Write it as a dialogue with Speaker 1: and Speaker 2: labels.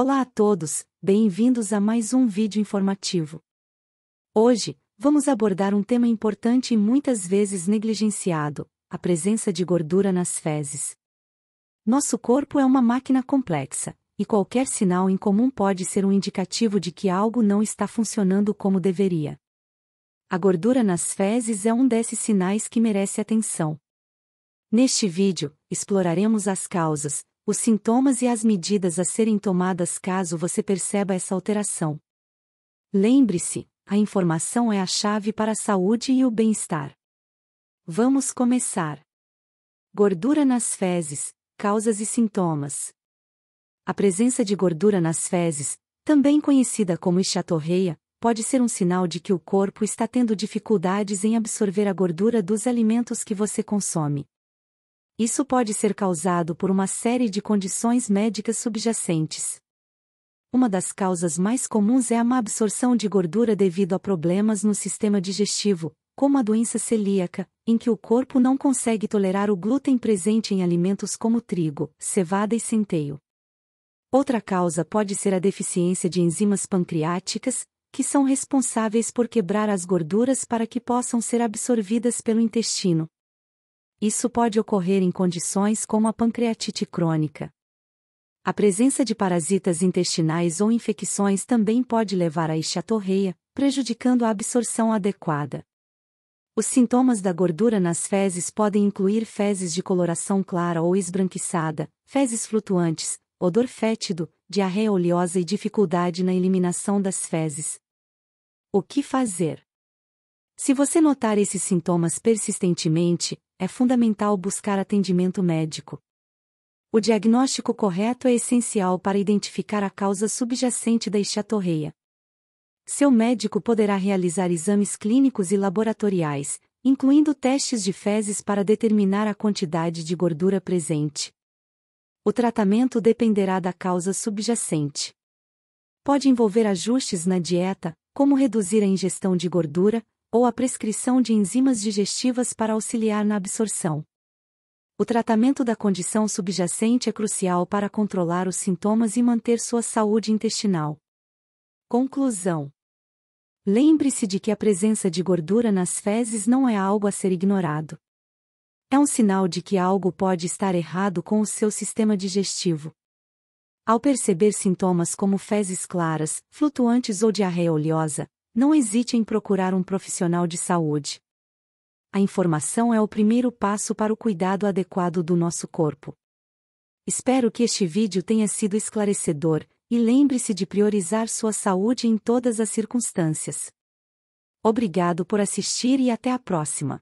Speaker 1: Olá a todos, bem-vindos a mais um vídeo informativo. Hoje, vamos abordar um tema importante e muitas vezes negligenciado: a presença de gordura nas fezes. Nosso corpo é uma máquina complexa, e qualquer sinal incomum pode ser um indicativo de que algo não está funcionando como deveria. A gordura nas fezes é um desses sinais que merece atenção. Neste vídeo, exploraremos as causas, os sintomas e as medidas a serem tomadas caso você perceba essa alteração. Lembre-se, a informação é a chave para a saúde e o bem-estar. Vamos começar. Gordura nas fezes, causas e sintomas. A presença de gordura nas fezes, também conhecida como chatorreia, pode ser um sinal de que o corpo está tendo dificuldades em absorver a gordura dos alimentos que você consome. Isso pode ser causado por uma série de condições médicas subjacentes. Uma das causas mais comuns é a má absorção de gordura devido a problemas no sistema digestivo, como a doença celíaca, em que o corpo não consegue tolerar o glúten presente em alimentos como trigo, cevada e centeio. Outra causa pode ser a deficiência de enzimas pancreáticas, que são responsáveis por quebrar as gorduras para que possam ser absorvidas pelo intestino, isso pode ocorrer em condições como a pancreatite crônica. A presença de parasitas intestinais ou infecções também pode levar à ixatorreia, prejudicando a absorção adequada. Os sintomas da gordura nas fezes podem incluir fezes de coloração clara ou esbranquiçada, fezes flutuantes, odor fétido, diarreia oleosa e dificuldade na eliminação das fezes. O que fazer? Se você notar esses sintomas persistentemente, é fundamental buscar atendimento médico. O diagnóstico correto é essencial para identificar a causa subjacente da estiatorreia. Seu médico poderá realizar exames clínicos e laboratoriais, incluindo testes de fezes para determinar a quantidade de gordura presente. O tratamento dependerá da causa subjacente. Pode envolver ajustes na dieta, como reduzir a ingestão de gordura, ou a prescrição de enzimas digestivas para auxiliar na absorção. O tratamento da condição subjacente é crucial para controlar os sintomas e manter sua saúde intestinal. Conclusão: Lembre-se de que a presença de gordura nas fezes não é algo a ser ignorado. É um sinal de que algo pode estar errado com o seu sistema digestivo. Ao perceber sintomas como fezes claras, flutuantes ou diarreia oleosa, não hesite em procurar um profissional de saúde. A informação é o primeiro passo para o cuidado adequado do nosso corpo. Espero que este vídeo tenha sido esclarecedor, e lembre-se de priorizar sua saúde em todas as circunstâncias. Obrigado por assistir e até a próxima!